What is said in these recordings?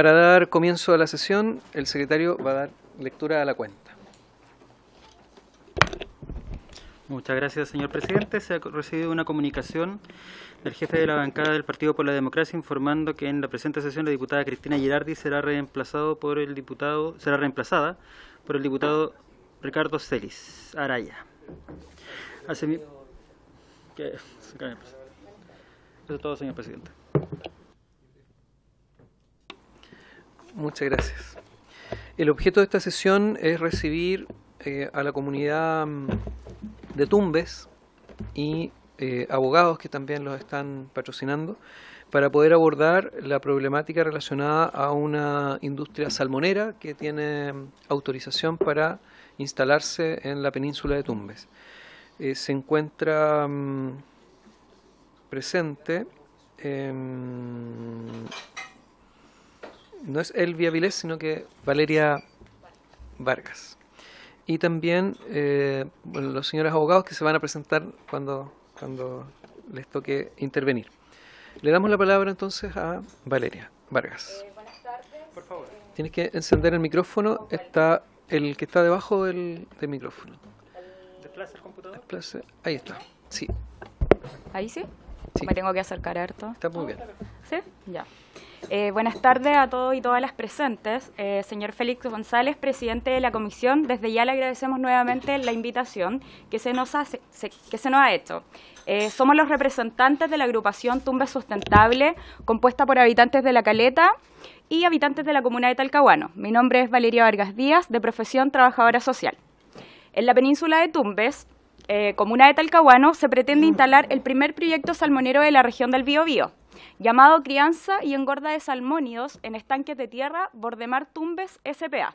Para dar comienzo a la sesión, el secretario va a dar lectura a la cuenta. Muchas gracias, señor presidente. Se ha recibido una comunicación del jefe de la bancada del Partido por la Democracia informando que en la presente sesión la diputada Cristina Girardi será reemplazado por el diputado será reemplazada por el diputado Ricardo Celis Araya. eso es todo, señor presidente. Muchas gracias. El objeto de esta sesión es recibir eh, a la comunidad mm, de Tumbes y eh, abogados que también los están patrocinando para poder abordar la problemática relacionada a una industria salmonera que tiene mm, autorización para instalarse en la península de Tumbes. Eh, se encuentra mm, presente em, no es Elvia Vilés, sino que Valeria Vargas. Y también eh, los señores abogados que se van a presentar cuando, cuando les toque intervenir. Le damos la palabra entonces a Valeria Vargas. Eh, buenas tardes. Por favor. Tienes que encender el micrófono. Está el que está debajo del, micrófono. Desplace el computador? Ahí está. Sí. ¿Ahí sí? sí? Me tengo que acercar harto. Está muy bien. ¿Sí? Ya. Eh, buenas tardes a todos y todas las presentes. Eh, señor Félix González, presidente de la comisión, desde ya le agradecemos nuevamente la invitación que se nos, que se nos ha hecho. Eh, somos los representantes de la agrupación Tumbes Sustentable, compuesta por habitantes de La Caleta y habitantes de la comuna de Talcahuano. Mi nombre es Valeria Vargas Díaz, de profesión trabajadora social. En la península de Tumbes eh, comuna de Talcahuano, se pretende mm. instalar el primer proyecto salmonero de la región del Biobío, llamado Crianza y Engorda de Salmónidos en estanques de tierra Bordemar Tumbes SPA,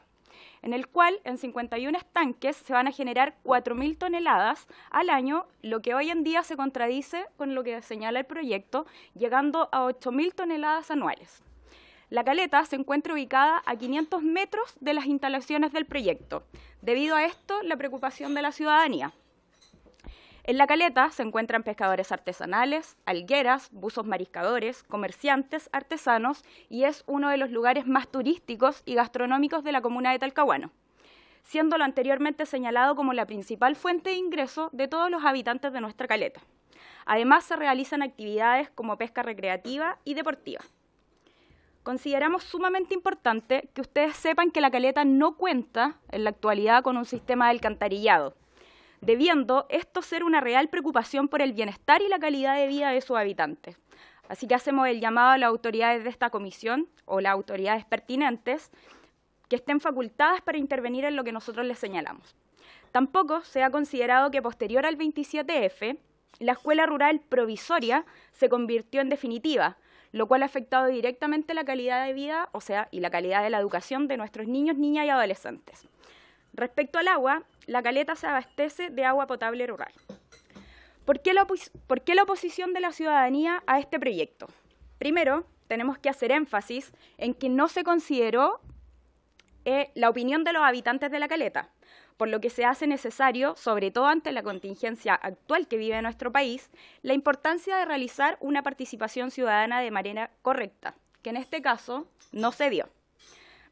en el cual en 51 estanques se van a generar 4.000 toneladas al año, lo que hoy en día se contradice con lo que señala el proyecto, llegando a 8.000 toneladas anuales. La caleta se encuentra ubicada a 500 metros de las instalaciones del proyecto. Debido a esto, la preocupación de la ciudadanía. En la caleta se encuentran pescadores artesanales, algueras, buzos mariscadores, comerciantes, artesanos y es uno de los lugares más turísticos y gastronómicos de la comuna de Talcahuano, siendo lo anteriormente señalado como la principal fuente de ingreso de todos los habitantes de nuestra caleta. Además se realizan actividades como pesca recreativa y deportiva. Consideramos sumamente importante que ustedes sepan que la caleta no cuenta en la actualidad con un sistema de alcantarillado, debiendo esto ser una real preocupación por el bienestar y la calidad de vida de sus habitantes. Así que hacemos el llamado a las autoridades de esta comisión o las autoridades pertinentes que estén facultadas para intervenir en lo que nosotros les señalamos. Tampoco se ha considerado que posterior al 27F, la escuela rural provisoria se convirtió en definitiva, lo cual ha afectado directamente la calidad de vida, o sea, y la calidad de la educación de nuestros niños, niñas y adolescentes. Respecto al agua, la caleta se abastece de agua potable rural. ¿Por qué, la oposición de la ciudadanía a este proyecto? Primero, tenemos que hacer énfasis en que no se consideró eh, la opinión de los habitantes de la caleta, por lo que se hace necesario, sobre todo ante la contingencia actual que vive nuestro país, la importancia de realizar una participación ciudadana de manera correcta, que en este caso no se dio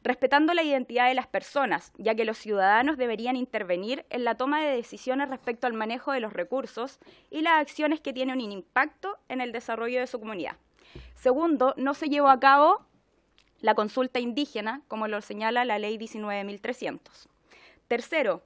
respetando la identidad de las personas, ya que los ciudadanos deberían intervenir en la toma de decisiones respecto al manejo de los recursos y las acciones que tienen un impacto en el desarrollo de su comunidad. Segundo, no se llevó a cabo la consulta indígena, como lo señala la Ley 19.300. Tercero,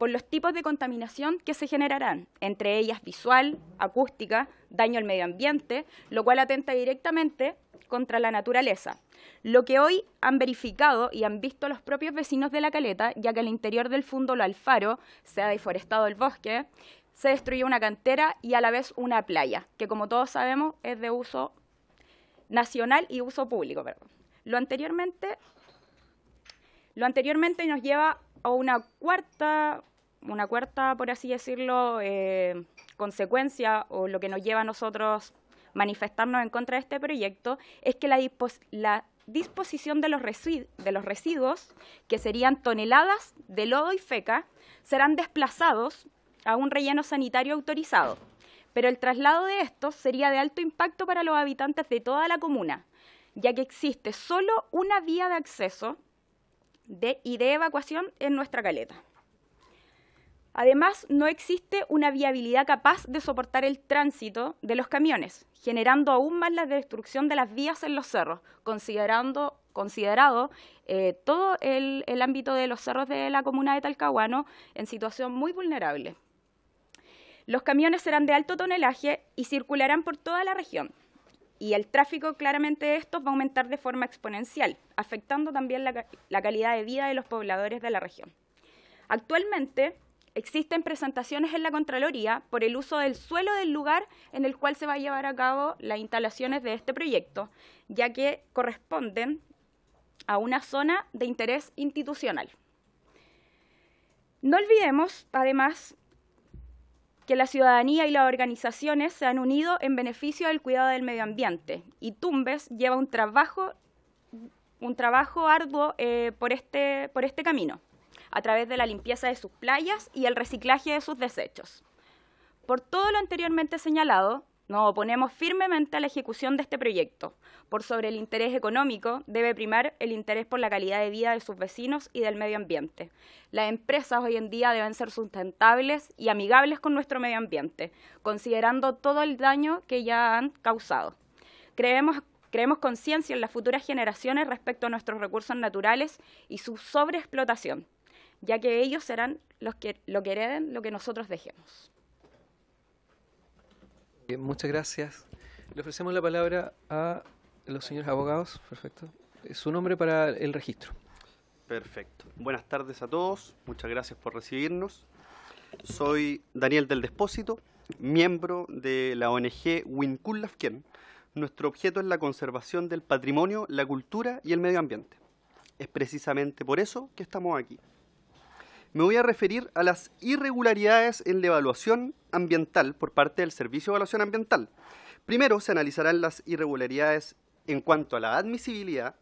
por los tipos de contaminación que se generarán, entre ellas visual, acústica, daño al medio ambiente, lo cual atenta directamente contra la naturaleza, lo que hoy han verificado y han visto los propios vecinos de la caleta, ya que al interior del fondo Lo Alfaro se ha deforestado el bosque, se destruyó una cantera y a la vez una playa, que como todos sabemos es de uso nacional y uso público. Lo, anteriormente, lo anteriormente nos lleva a una cuarta una cuarta, por así decirlo, eh, consecuencia o lo que nos lleva a nosotros manifestarnos en contra de este proyecto es que la, disposición de los, residuos, que serían toneladas de lodo y feca, serán desplazados a un relleno sanitario autorizado. Pero el traslado de estos sería de alto impacto para los habitantes de toda la comuna, ya que existe solo una vía de acceso y de evacuación en nuestra caleta. Además, no existe una viabilidad capaz de soportar el tránsito de los camiones, generando aún más la destrucción de las vías en los cerros, considerando, considerado eh, todo el, ámbito de los cerros de la comuna de Talcahuano en situación muy vulnerable. Los camiones serán de alto tonelaje y circularán por toda la región, y el tráfico claramente de estos va a aumentar de forma exponencial, afectando también la calidad de vida de los pobladores de la región. Actualmente, Existen presentaciones en la Contraloría por el uso del suelo del lugar en el cual se va a llevar a cabo las instalaciones de este proyecto, ya que corresponden a una zona de interés institucional. No olvidemos, además, que la ciudadanía y las organizaciones se han unido en beneficio del cuidado del medio ambiente y Tumbes lleva un trabajo, un trabajo arduo eh, por, este, por este camino a través de la limpieza de sus playas y el reciclaje de sus desechos. Por todo lo anteriormente señalado, nos oponemos firmemente a la ejecución de este proyecto. Por sobre el interés económico, debe primar el interés por la calidad de vida de sus vecinos y del medio ambiente. Las empresas hoy en día deben ser sustentables y amigables con nuestro medio ambiente, considerando todo el daño que ya han causado. Creemos, conciencia en las futuras generaciones respecto a nuestros recursos naturales y su sobreexplotación ya que ellos serán los que lo que hereden, lo que nosotros dejemos. Eh, muchas gracias. Le ofrecemos la palabra a los señores abogados. Perfecto. Eh, su nombre para el registro. Perfecto. Buenas tardes a todos. Muchas gracias por recibirnos. Soy Daniel del Despósito, miembro de la ONG Wincul Nuestro objeto es la conservación del patrimonio, la cultura y el medio ambiente. Es precisamente por eso que estamos aquí me voy a referir a las irregularidades en la evaluación ambiental por parte del Servicio de Evaluación Ambiental. Primero, se analizarán las irregularidades en cuanto a la admisibilidad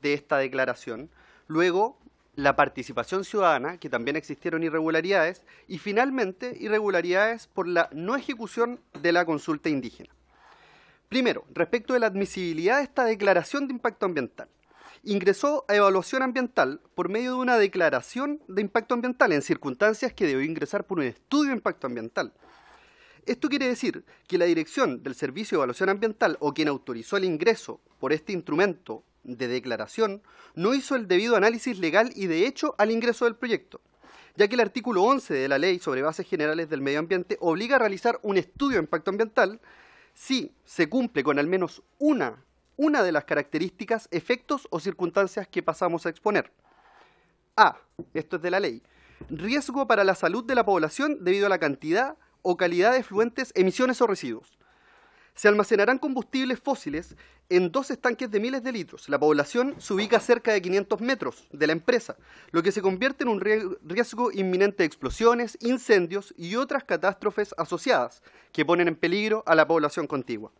de esta declaración, luego la participación ciudadana, que también existieron irregularidades, y finalmente irregularidades por la no ejecución de la consulta indígena. Primero, respecto de la admisibilidad de esta declaración de impacto ambiental ingresó a evaluación ambiental por medio de una declaración de impacto ambiental en circunstancias que debió ingresar por un estudio de impacto ambiental. Esto quiere decir que la dirección del Servicio de Evaluación Ambiental o quien autorizó el ingreso por este instrumento de declaración no hizo el debido análisis legal y de hecho al ingreso del proyecto, ya que el artículo 11 de la Ley sobre Bases Generales del Medio Ambiente obliga a realizar un estudio de impacto ambiental si se cumple con al menos una una de las características, efectos o circunstancias que pasamos a exponer. A. Esto es de la ley. Riesgo para la salud de la población debido a la cantidad o calidad de fluentes, emisiones o residuos. Se almacenarán combustibles fósiles en dos estanques de miles de litros. La población se ubica cerca de 500 metros de la empresa, lo que se convierte en un riesgo inminente de explosiones, incendios y otras catástrofes asociadas que ponen en peligro a la población contigua.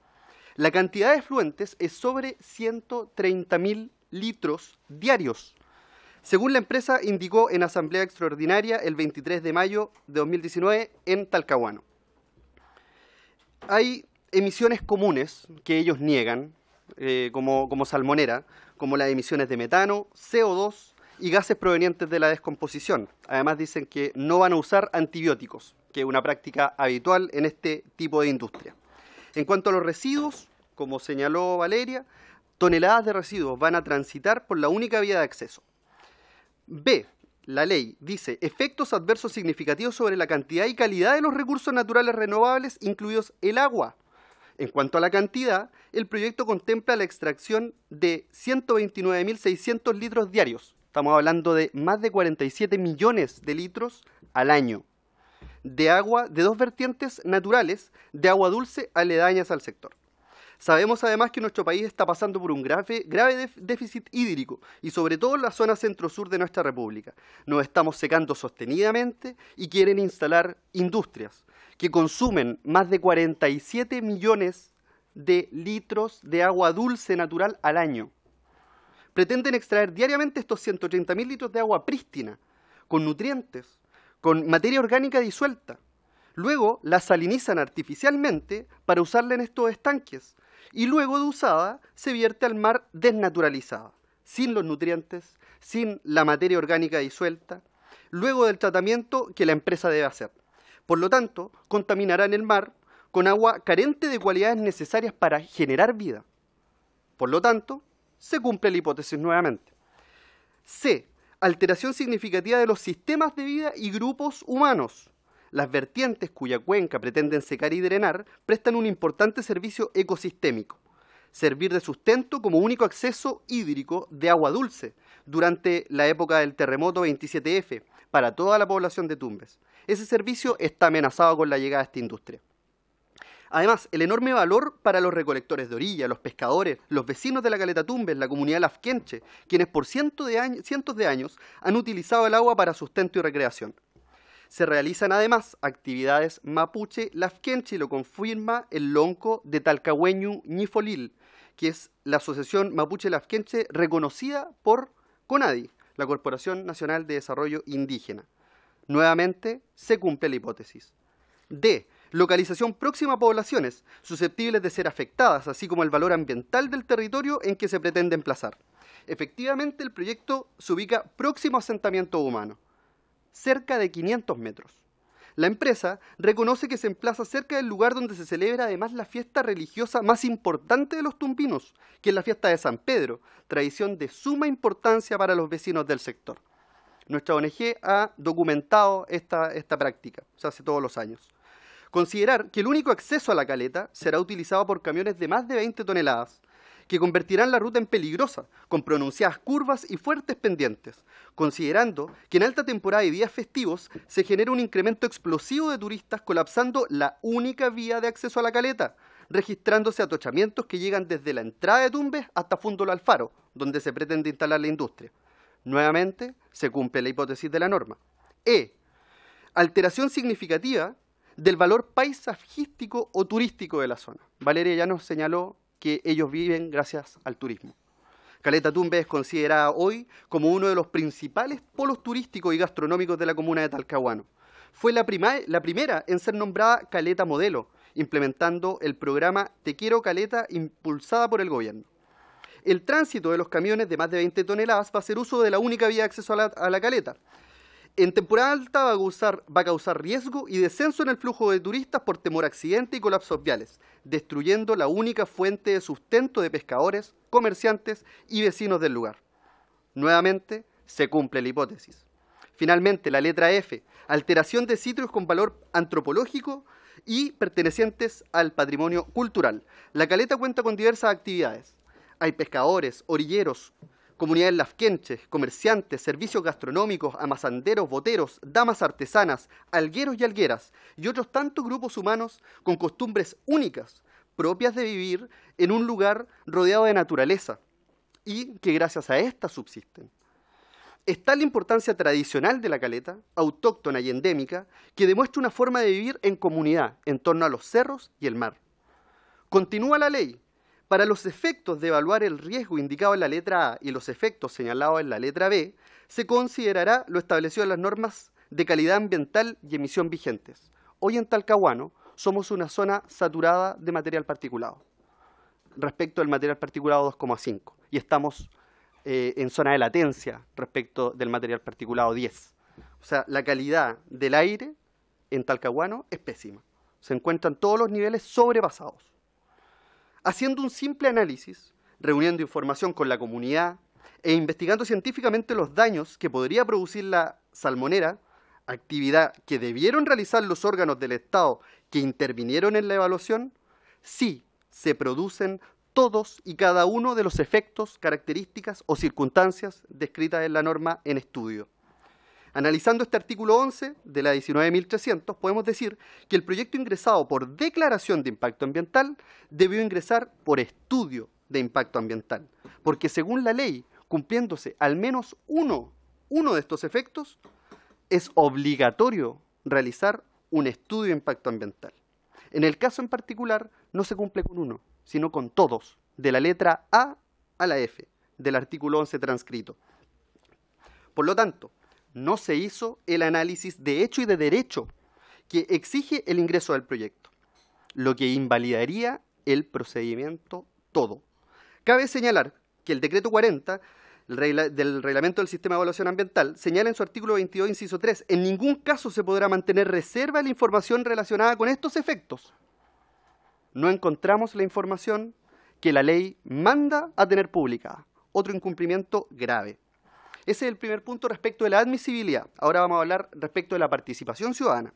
La cantidad de efluentes es sobre 130.000 litros diarios. Según la empresa, indicó en asamblea extraordinaria el 23 de mayo de 2019 en Talcahuano. Hay emisiones comunes que ellos niegan, eh, como, como salmonera, como las emisiones de metano, CO2 y gases provenientes de la descomposición. Además dicen que no van a usar antibióticos, que es una práctica habitual en este tipo de industria. En cuanto a los residuos, como señaló Valeria, toneladas de residuos van a transitar por la única vía de acceso. B. La ley dice efectos adversos significativos sobre la cantidad y calidad de los recursos naturales renovables, incluidos el agua. En cuanto a la cantidad, el proyecto contempla la extracción de 129.600 litros diarios. Estamos hablando de más de 47 millones de litros al año de agua de dos vertientes naturales de agua dulce aledañas al sector. Sabemos además que nuestro país está pasando por un grave, déficit hídrico y sobre todo en la zona centro-sur de nuestra República. Nos estamos secando sostenidamente y quieren instalar industrias que consumen más de 47 millones de litros de agua dulce natural al año. Pretenden extraer diariamente estos 130 mil litros de agua prístina, con nutrientes, con materia orgánica disuelta. Luego la salinizan artificialmente para usarla en estos estanques, y luego de usada se vierte al mar desnaturalizada, sin los nutrientes, sin la materia orgánica disuelta, luego del tratamiento que la empresa debe hacer. Por lo tanto, contaminarán el mar con agua carente de cualidades necesarias para generar vida. Por lo tanto, se cumple la hipótesis nuevamente. C. Alteración significativa de los sistemas de vida y grupos humanos, las vertientes cuya cuenca pretenden secar y drenar prestan un importante servicio ecosistémico, servir de sustento como único acceso hídrico de agua dulce durante la época del terremoto 27F para toda la población de Tumbes. Ese servicio está amenazado con la llegada de esta industria. Además, el enorme valor para los recolectores de orilla, los pescadores, los vecinos de la Caleta Tumbes, la comunidad lafquenche, quienes por cientos de años han utilizado el agua para sustento y recreación. Se realizan además actividades mapuche lafkenchi, lo confirma el lonco de Talcahueñu Nifolil, que es la asociación mapuche lafkenche reconocida por CONADI, la Corporación Nacional de Desarrollo Indígena. Nuevamente se cumple la hipótesis. D. Localización próxima a poblaciones susceptibles de ser afectadas, así como el valor ambiental del territorio en que se pretende emplazar. Efectivamente, el proyecto se ubica próximo a asentamiento humano cerca de 500 metros. La empresa reconoce que se emplaza cerca del lugar donde se celebra además la fiesta religiosa más importante de los tumbinos, que es la fiesta de San Pedro, tradición de suma importancia para los vecinos del sector. Nuestra ONG ha documentado esta, esta práctica, o hace todos los años. Considerar que el único acceso a la caleta será utilizado por camiones de más de 20 toneladas, que convertirán la ruta en peligrosa, con pronunciadas curvas y fuertes pendientes, considerando que en alta temporada y días festivos se genera un incremento explosivo de turistas colapsando la única vía de acceso a la caleta, registrándose atochamientos que llegan desde la entrada de Tumbes hasta Fundo Alfaro, donde se pretende instalar la industria. Nuevamente, se cumple la hipótesis de la norma. E. Alteración significativa del valor paisajístico o turístico de la zona. Valeria ya nos señaló que ellos viven gracias al turismo. Caleta Tumbe es considerada hoy como uno de los principales polos turísticos y gastronómicos de la comuna de Talcahuano. Fue la, primera en ser nombrada Caleta Modelo, implementando el programa Te Quiero Caleta impulsada por el gobierno. El tránsito de los camiones de más de 20 toneladas va a ser uso de la única vía de acceso a la caleta, en temporada alta va a, causar, riesgo y descenso en el flujo de turistas por temor a accidentes y colapsos viales, destruyendo la única fuente de sustento de pescadores, comerciantes y vecinos del lugar. Nuevamente, se cumple la hipótesis. Finalmente, la letra F, alteración de sitios con valor antropológico y pertenecientes al patrimonio cultural. La caleta cuenta con diversas actividades. Hay pescadores, orilleros, comunidades lafquenches, comerciantes, servicios gastronómicos, amazanderos, boteros, damas artesanas, algueros y algueras, y otros tantos grupos humanos con costumbres únicas, propias de vivir en un lugar rodeado de naturaleza, y que gracias a esta subsisten. Está la importancia tradicional de la caleta, autóctona y endémica, que demuestra una forma de vivir en comunidad, en torno a los cerros y el mar. Continúa la ley, para los efectos de evaluar el riesgo indicado en la letra A y los efectos señalados en la letra B, se considerará lo establecido en las normas de calidad ambiental y emisión vigentes. Hoy en Talcahuano somos una zona saturada de material particulado respecto al material particulado 2,5 y estamos eh, en zona de latencia respecto del material particulado 10. O sea, la calidad del aire en Talcahuano es pésima. Se encuentran todos los niveles sobrepasados. Haciendo un simple análisis, reuniendo información con la comunidad e investigando científicamente los daños que podría producir la salmonera, actividad que debieron realizar los órganos del Estado que intervinieron en la evaluación, sí se producen todos y cada uno de los efectos, características o circunstancias descritas en la norma en estudio. Analizando este artículo 11 de la 19.300, podemos decir que el proyecto ingresado por declaración de impacto ambiental debió ingresar por estudio de impacto ambiental, porque según la ley, cumpliéndose al menos uno, uno de estos efectos, es obligatorio realizar un estudio de impacto ambiental. En el caso en particular, no se cumple con uno, sino con todos, de la letra A a la F del artículo 11 transcrito. Por lo tanto, no se hizo el análisis de hecho y de derecho que exige el ingreso del proyecto, lo que invalidaría el procedimiento todo. Cabe señalar que el decreto 40 del reglamento del sistema de evaluación ambiental señala en su artículo 22, inciso 3, en ningún caso se podrá mantener reserva la información relacionada con estos efectos. No encontramos la información que la ley manda a tener pública. Otro incumplimiento grave. Ese es el primer punto respecto de la admisibilidad. Ahora vamos a hablar respecto de la participación ciudadana.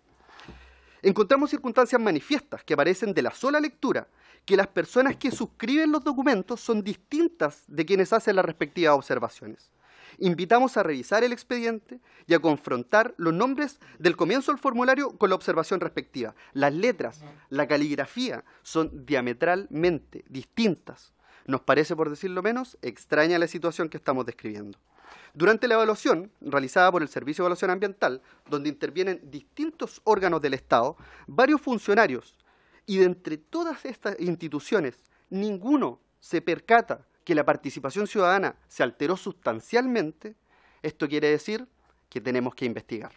Encontramos circunstancias manifiestas que aparecen de la sola lectura, que las personas que suscriben los documentos son distintas de quienes hacen las respectivas observaciones. Invitamos a revisar el expediente y a confrontar los nombres del comienzo del formulario con la observación respectiva. Las letras, la caligrafía son diametralmente distintas. Nos parece, por decirlo menos, extraña la situación que estamos describiendo. Durante la evaluación realizada por el Servicio de Evaluación Ambiental, donde intervienen distintos órganos del Estado, varios funcionarios, y de entre todas estas instituciones, ninguno se percata que la participación ciudadana se alteró sustancialmente, esto quiere decir que tenemos que investigar.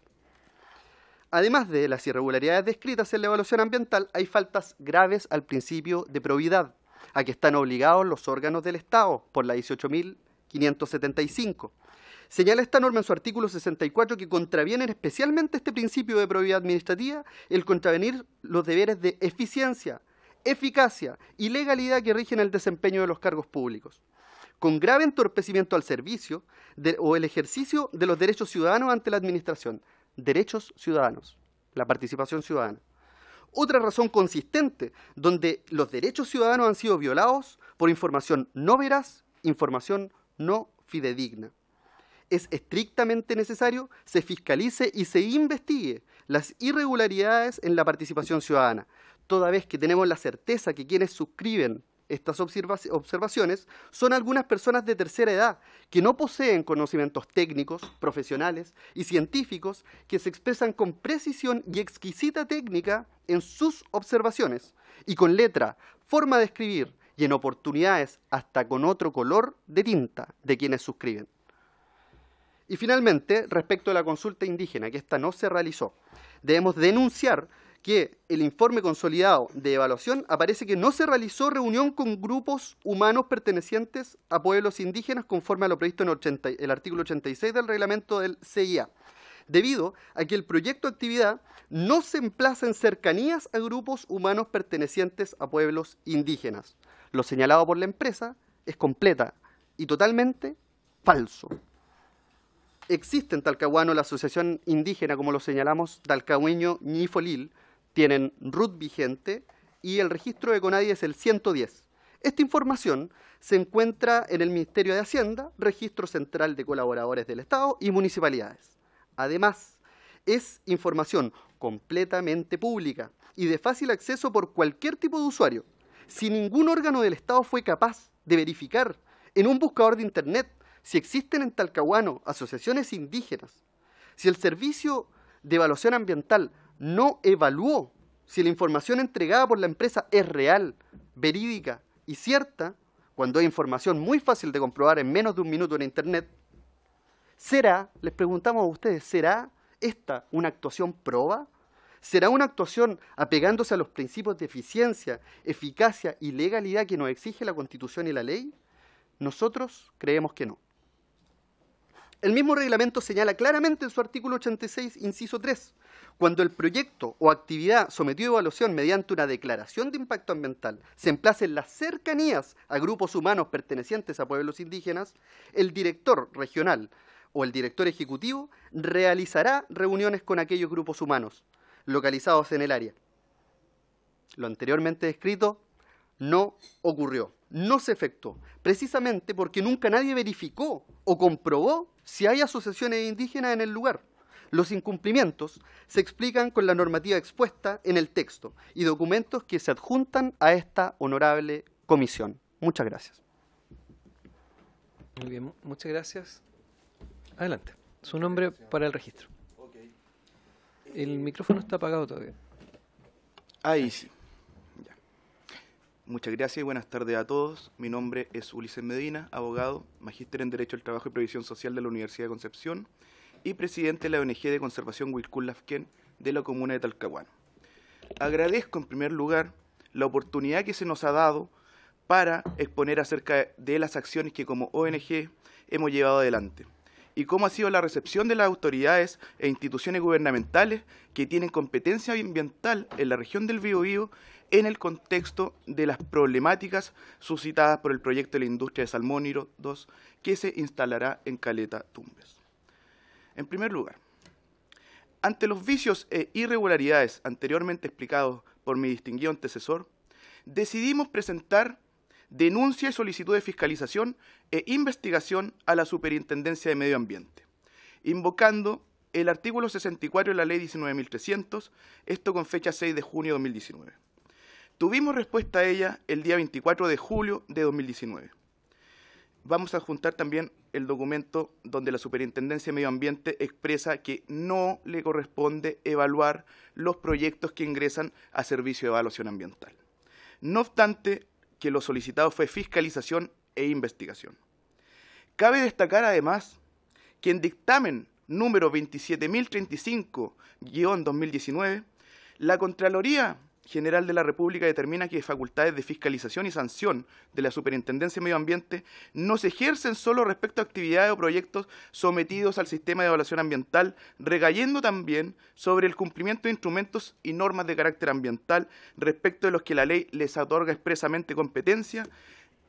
Además de las irregularidades descritas en la evaluación ambiental, hay faltas graves al principio de probidad, a que están obligados los órganos del Estado por la 18.000 575. Señala esta norma en su artículo 64 que contravienen especialmente este principio de probidad administrativa el contravenir los deberes de eficiencia, eficacia y legalidad que rigen el desempeño de los cargos públicos, con grave entorpecimiento al servicio o el ejercicio de los derechos ciudadanos ante la Administración. Derechos ciudadanos, la participación ciudadana. Otra razón consistente donde los derechos ciudadanos han sido violados por información no veraz, información no fidedigna. Es estrictamente necesario se fiscalice y se investigue las irregularidades en la participación ciudadana, toda vez que tenemos la certeza que quienes suscriben estas observaciones son algunas personas de tercera edad que no poseen conocimientos técnicos, profesionales y científicos que se expresan con precisión y exquisita técnica en sus observaciones y con letra, forma de escribir, y en oportunidades hasta con otro color de tinta de quienes suscriben. Y finalmente, respecto a la consulta indígena, que esta no se realizó, debemos denunciar que el informe consolidado de evaluación aparece que no se realizó reunión con grupos humanos pertenecientes a pueblos indígenas conforme a lo previsto en el artículo 86 del reglamento del CIA, debido a que el proyecto de actividad no se emplaza en cercanías a grupos humanos pertenecientes a pueblos indígenas lo señalado por la empresa es completa y totalmente falso. Existe en Talcahuano la asociación indígena, como lo señalamos, Talcahueño Ñifolil, tienen RUT vigente y el registro de CONADI es el 110. Esta información se encuentra en el Ministerio de Hacienda, Registro Central de Colaboradores del Estado y Municipalidades. Además, es información completamente pública y de fácil acceso por cualquier tipo de usuario, si ningún órgano del Estado fue capaz de verificar en un buscador de Internet si existen en Talcahuano asociaciones indígenas, si el Servicio de Evaluación Ambiental no evaluó si la información entregada por la empresa es real, verídica y cierta, cuando hay información muy fácil de comprobar en menos de un minuto en Internet, ¿será, les preguntamos a ustedes, ¿será esta una actuación proba? ¿Será una actuación apegándose a los principios de eficiencia, eficacia y legalidad que nos exige la Constitución y la ley? Nosotros creemos que no. El mismo reglamento señala claramente en su artículo 86, inciso 3, cuando el proyecto o actividad sometido a evaluación mediante una declaración de impacto ambiental se emplace en las cercanías a grupos humanos pertenecientes a pueblos indígenas, el director regional o el director ejecutivo realizará reuniones con aquellos grupos humanos, localizados en el área. Lo anteriormente descrito no ocurrió, no se efectuó, precisamente porque nunca nadie verificó o comprobó si hay asociaciones indígenas en el lugar. Los incumplimientos se explican con la normativa expuesta en el texto y documentos que se adjuntan a esta honorable comisión. Muchas gracias. Muy bien, muchas gracias. Adelante. Su nombre para el registro. El micrófono está apagado todavía. Ahí sí. Muchas gracias y buenas tardes a todos. Mi nombre es Ulises Medina, abogado, magíster en Derecho al Trabajo y Previsión Social de la Universidad de Concepción y presidente de la ONG de Conservación Wilkul de la comuna de Talcahuano. Agradezco en primer lugar la oportunidad que se nos ha dado para exponer acerca de las acciones que como ONG hemos llevado adelante y cómo ha sido la recepción de las autoridades e instituciones gubernamentales que tienen competencia ambiental en la región del Bío en el contexto de las problemáticas suscitadas por el proyecto de la industria de Salmóniro 2 que se instalará en Caleta Tumbes. En primer lugar, ante los vicios e irregularidades anteriormente explicados por mi distinguido antecesor, decidimos presentar denuncia y solicitud de fiscalización e investigación a la Superintendencia de Medio Ambiente, invocando el artículo 64 de la Ley 19.300, esto con fecha 6 de junio de 2019. Tuvimos respuesta a ella el día 24 de julio de 2019. Vamos a adjuntar también el documento donde la Superintendencia de Medio Ambiente expresa que no le corresponde evaluar los proyectos que ingresan a servicio de evaluación ambiental. No obstante, que lo solicitado fue fiscalización e investigación. Cabe destacar además que en dictamen número 27035-2019, la Contraloría General de la República determina que facultades de fiscalización y sanción de la Superintendencia de Medio Ambiente no se ejercen solo respecto a actividades o proyectos sometidos al sistema de evaluación ambiental, recayendo también sobre el cumplimiento de instrumentos y normas de carácter ambiental respecto de los que la ley les otorga expresamente competencia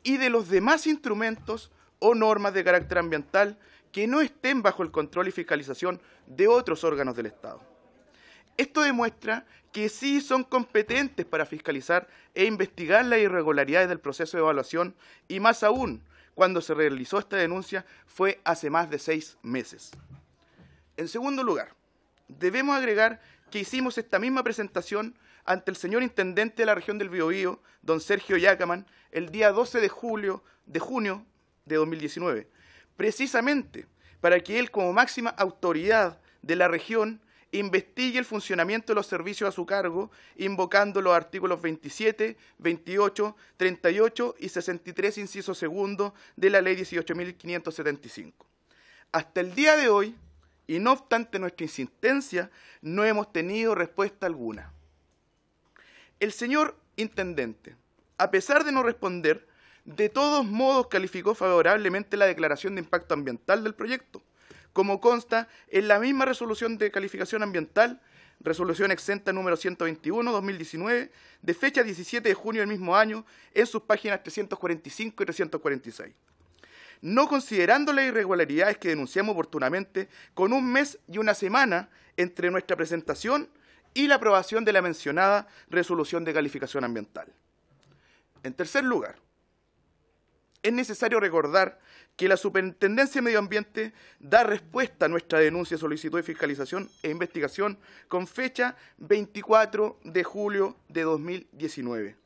y de los demás instrumentos o normas de carácter ambiental que no estén bajo el control y fiscalización de otros órganos del Estado. Esto demuestra que sí son competentes para fiscalizar e investigar las irregularidades del proceso de evaluación y más aún, cuando se realizó esta denuncia fue hace más de seis meses. En segundo lugar, debemos agregar que hicimos esta misma presentación ante el señor intendente de la región del Biobío, don Sergio Yacaman, el día 12 de, julio, de junio de 2019, precisamente para que él como máxima autoridad de la región investigue el funcionamiento de los servicios a su cargo, invocando los artículos 27, 28, 38 y 63, inciso segundo, de la Ley 18.575. Hasta el día de hoy, y no obstante nuestra insistencia, no hemos tenido respuesta alguna. El señor intendente, a pesar de no responder, de todos modos calificó favorablemente la declaración de impacto ambiental del proyecto, como consta en la misma resolución de calificación ambiental, resolución exenta número 121-2019, de fecha 17 de junio del mismo año, en sus páginas 345 y 346 no considerando las irregularidades que denunciamos oportunamente con un mes y una semana entre nuestra presentación y la aprobación de la mencionada resolución de calificación ambiental. En tercer lugar, es necesario recordar que la Superintendencia de Medio Ambiente da respuesta a nuestra denuncia, solicitud de fiscalización e investigación con fecha 24 de julio de 2019.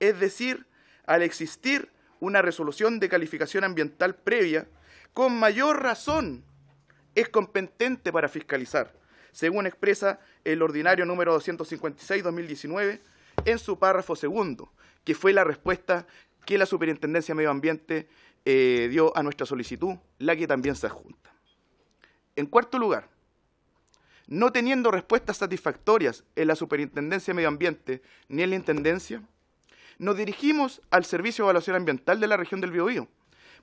Es decir, al existir una resolución de calificación ambiental previa, con mayor razón es competente para fiscalizar, según expresa el ordinario número 256-2019 en su párrafo segundo, que fue la respuesta que la Superintendencia de Medio Ambiente eh, dio a nuestra solicitud, la que también se adjunta. En cuarto lugar, no teniendo respuestas satisfactorias en la Superintendencia de Medio Ambiente ni en la Intendencia, nos dirigimos al Servicio de Evaluación Ambiental de la región del Biobío,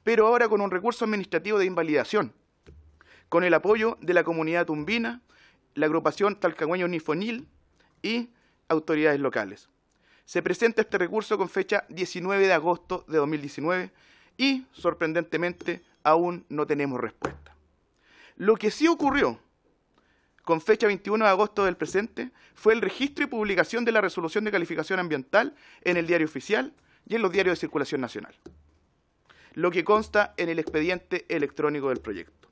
pero ahora con un recurso administrativo de invalidación, con el apoyo de la comunidad tumbina, la agrupación Talcahueño nifonil y autoridades locales se presenta este recurso con fecha 19 de agosto de 2019 y, sorprendentemente, aún no tenemos respuesta. Lo que sí ocurrió con fecha 21 de agosto del presente fue el registro y publicación de la resolución de calificación ambiental en el diario oficial y en los diarios de circulación nacional, lo que consta en el expediente electrónico del proyecto.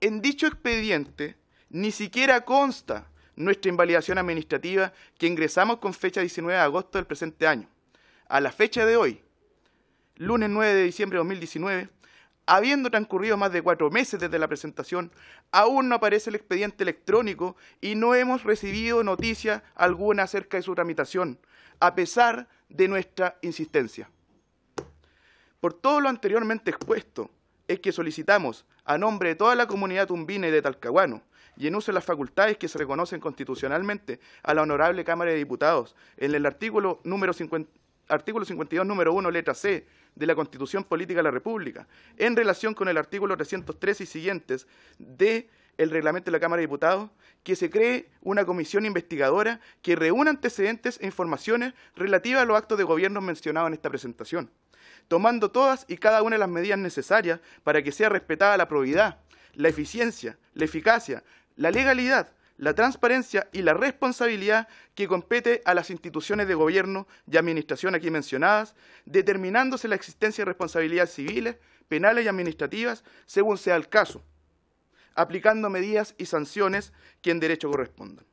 En dicho expediente ni siquiera consta nuestra invalidación administrativa que ingresamos con fecha 19 de agosto del presente año. A la fecha de hoy, lunes 9 de diciembre de 2019, habiendo transcurrido más de cuatro meses desde la presentación, aún no aparece el expediente electrónico y no hemos recibido noticia alguna acerca de su tramitación, a pesar de nuestra insistencia. Por todo lo anteriormente expuesto, es que solicitamos, a nombre de toda la comunidad tumbina y de Talcahuano, y en uso de las facultades que se reconocen constitucionalmente a la Honorable Cámara de Diputados en el artículo número artículo 52, número 1, letra C de la Constitución Política de la República, en relación con el artículo 313 y siguientes de reglamento de la Cámara de Diputados, que se cree una comisión investigadora que reúna antecedentes e informaciones relativas a los actos de gobierno mencionados en esta presentación, tomando todas y cada una de las medidas necesarias para que sea respetada la probidad, la eficiencia, la eficacia, la legalidad, la transparencia y la responsabilidad que compete a las instituciones de gobierno y administración aquí mencionadas, determinándose la existencia de responsabilidades civiles, penales y administrativas según sea el caso, aplicando medidas y sanciones que en derecho correspondan.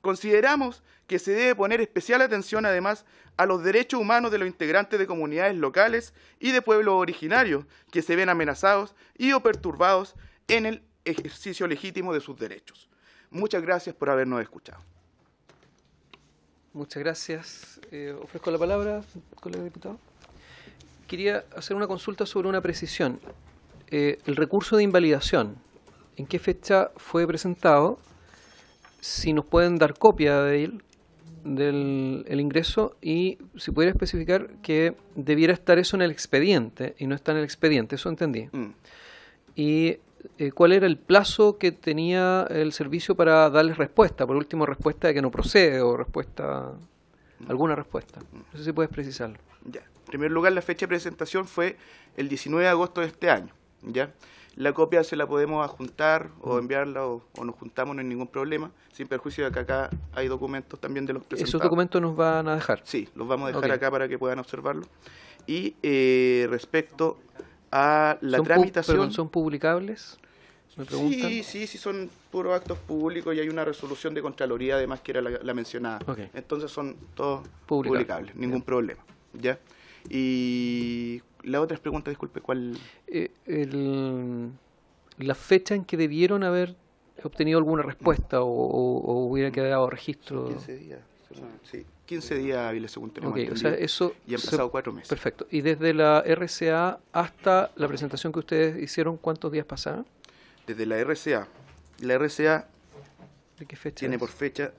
Consideramos que se debe poner especial atención además a los derechos humanos de los integrantes de comunidades locales y de pueblos originarios que se ven amenazados y o perturbados en el ejercicio legítimo de sus derechos. Muchas gracias por habernos escuchado. Muchas gracias. Eh, ofrezco la palabra, colega diputado. Quería hacer una consulta sobre una precisión. Eh, el recurso de invalidación, ¿en qué fecha fue presentado? Si nos pueden dar copia de él, del ingreso y si pudiera especificar que debiera estar eso en el expediente y no está en el expediente, eso entendí. Mm. Y eh, cuál era el plazo que tenía el servicio para darles respuesta. Por último, respuesta de que no procede o respuesta, alguna respuesta. No sé si puedes precisarlo. Ya. En primer lugar, la fecha de presentación fue el 19 de agosto de este año. ¿ya? La copia se la podemos adjuntar o mm. enviarla o, nos juntamos, no hay ningún problema, sin perjuicio de que acá hay documentos también de los presentados. ¿Esos documentos nos van a dejar? Sí, los vamos a dejar acá para que puedan observarlo. Y eh, respecto a la tramitación. ¿Son publicables? Sí, sí, sí, son puros actos públicos y hay una resolución de Contraloría, además, que era la, mencionada. Entonces son todos publicables, ningún problema. ¿ya? Y la otra pregunta, disculpe, ¿cuál? Eh, la fecha en que debieron haber obtenido alguna respuesta o, hubiera mm. quedado registro. 15 días. Sí. 15 días hábiles, según tenemos y han pasado cuatro meses. Perfecto. ¿Y desde la RCA hasta la presentación que ustedes hicieron, cuántos días pasaron? Desde la RCA. La RCA tiene por fecha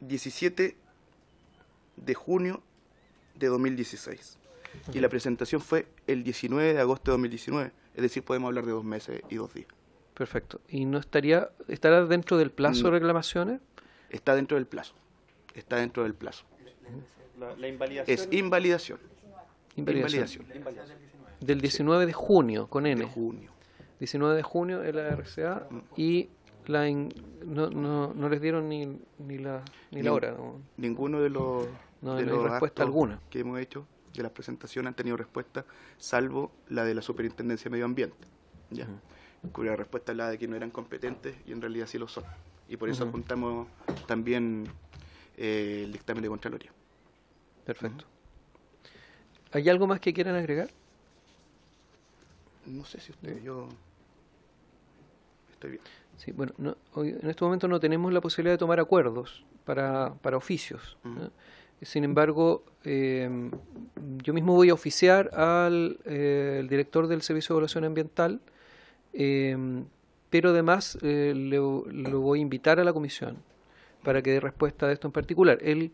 17 de junio de 2016. Y la presentación fue el 19 de agosto de 2019, es decir, podemos hablar de dos meses y dos días. Perfecto. ¿Y no estaría estará dentro del plazo de reclamaciones? está dentro del plazo. Está dentro del plazo. Es invalidación. Invalidación. Del 19 de junio, con N. 19 de junio El la RCA y la no, les dieron ni, la, ni, la hora. Ninguno de los, no, de respuesta alguna. que hemos hecho de las presentaciones han tenido respuesta, salvo la de la Superintendencia de Medio Ambiente. ¿ya? respuesta es la de que no eran competentes y en realidad sí lo son y por eso apuntamos también eh, el dictamen de Contraloría. Perfecto. ¿Hay algo más que quieran agregar? No sé si usted, yo estoy bien. Sí, bueno, hoy, en este momento no tenemos la posibilidad de tomar acuerdos para, oficios. ¿eh? Sin embargo, em, yo mismo voy a oficiar al eh, director del Servicio de Evaluación Ambiental em, pero además eh, lo voy a invitar a la comisión para que dé respuesta a esto en particular. Él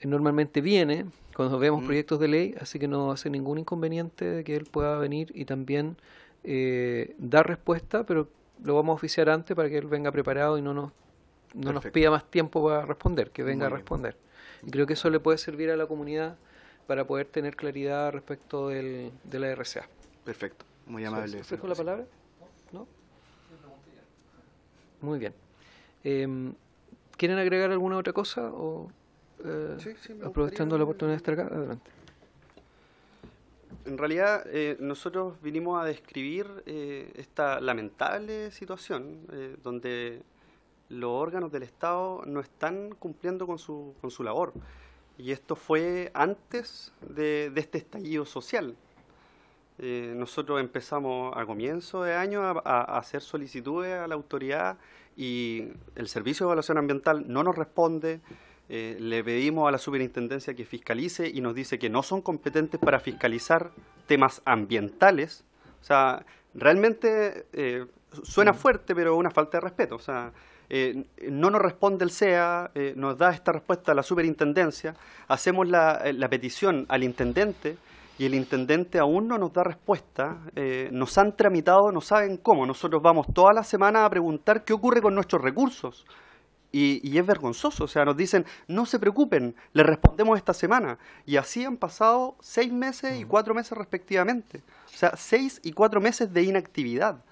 eh, normalmente viene cuando vemos mm. proyectos de ley, así que no hace ningún inconveniente que él pueda venir y también eh, dar respuesta, pero lo vamos a oficiar antes para que él venga preparado y no nos, no nos pida más tiempo para responder, que venga a responder. y Creo que eso le puede servir a la comunidad para poder tener claridad respecto de la RCA. Perfecto. Muy amable. ¿Se la palabra? ¿No? Muy bien. Em, ¿Quieren agregar alguna otra cosa? O, eh, aprovechando la oportunidad de estar acá, adelante. En realidad, eh, nosotros vinimos a describir eh, esta lamentable situación donde los órganos del Estado no están cumpliendo con su, con su labor. Y esto fue antes de, de este estallido social, eh, nosotros empezamos a comienzo de año a, hacer solicitudes a la autoridad y el Servicio de Evaluación Ambiental no nos responde. Eh, le pedimos a la superintendencia que fiscalice y nos dice que no son competentes para fiscalizar temas ambientales. O sea, realmente eh, suena mm. fuerte, pero una falta de respeto. O sea, no nos responde el SEA, nos da esta respuesta a la superintendencia, hacemos la petición al intendente y el intendente aún no nos da respuesta. Eh, nos han tramitado, no saben cómo. Nosotros vamos toda la semana a preguntar qué ocurre con nuestros recursos. Y, y, es vergonzoso, o sea, nos dicen, no se preocupen, les respondemos esta semana. Y así han pasado seis meses y mm. cuatro meses respectivamente. O sea, seis y cuatro meses de inactividad.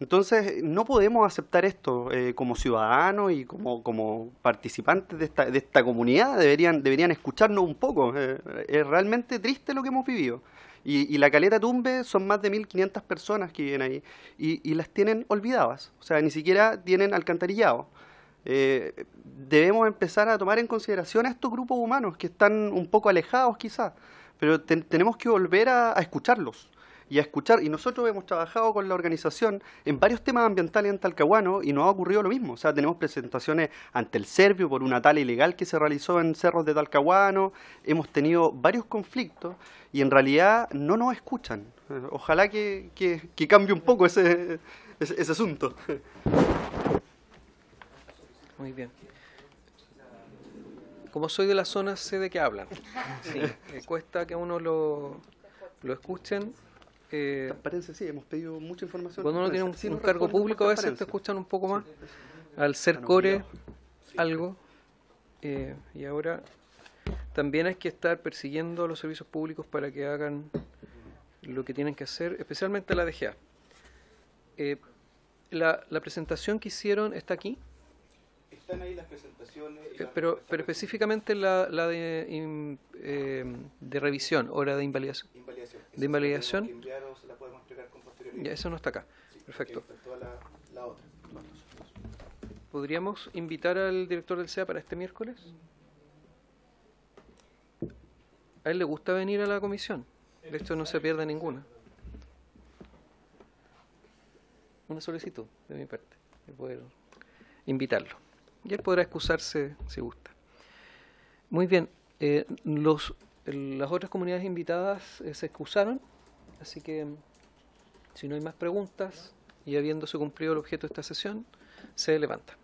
Entonces, no podemos aceptar esto eh, como ciudadanos y como, como participantes de esta, de esta comunidad. Deberían, deberían escucharnos un poco. Eh, es realmente triste lo que hemos vivido. Y, la caleta Tumbe son más de 1.500 personas que viven ahí y, las tienen olvidadas. O sea, ni siquiera tienen alcantarillado. Eh, debemos empezar a tomar en consideración a estos grupos humanos que están un poco alejados quizás, pero tenemos que volver a escucharlos y escuchar. Y nosotros hemos trabajado con la organización en varios temas ambientales en Talcahuano y nos ha ocurrido lo mismo. O sea, tenemos presentaciones ante el Servio por una tala ilegal que se realizó en Cerros de Talcahuano, hemos tenido varios conflictos y en realidad no nos escuchan. Ojalá que, cambie un poco ese, ese, asunto. Muy bien como soy de la zona, sé de qué hablan. Sí, cuesta que uno lo, lo escuchen eh, Transparencia, sí, hemos pedido mucha información. Cuando uno tiene un, cargo público, a veces te escuchan un poco más. Al ser core, algo. Eh, y ahora también hay que estar persiguiendo a los servicios públicos para que hagan lo que tienen que hacer, especialmente la DGA. Eh, la presentación que hicieron está aquí están ahí las presentaciones. pero, pero específicamente la, em, de, revisión o la de invalidación. De invalidación. Ya, eso no está acá. Perfecto. ¿Podríamos invitar al director del SEA para este miércoles? A él le gusta venir a la comisión. De hecho, no se pierde ninguna. Una solicitud de mi parte de poder invitarlo. Y él podrá excusarse si gusta. Muy bien, eh, las otras comunidades invitadas eh, se excusaron, así que mm, si no hay más preguntas y habiéndose cumplido el objeto de esta sesión, se levanta.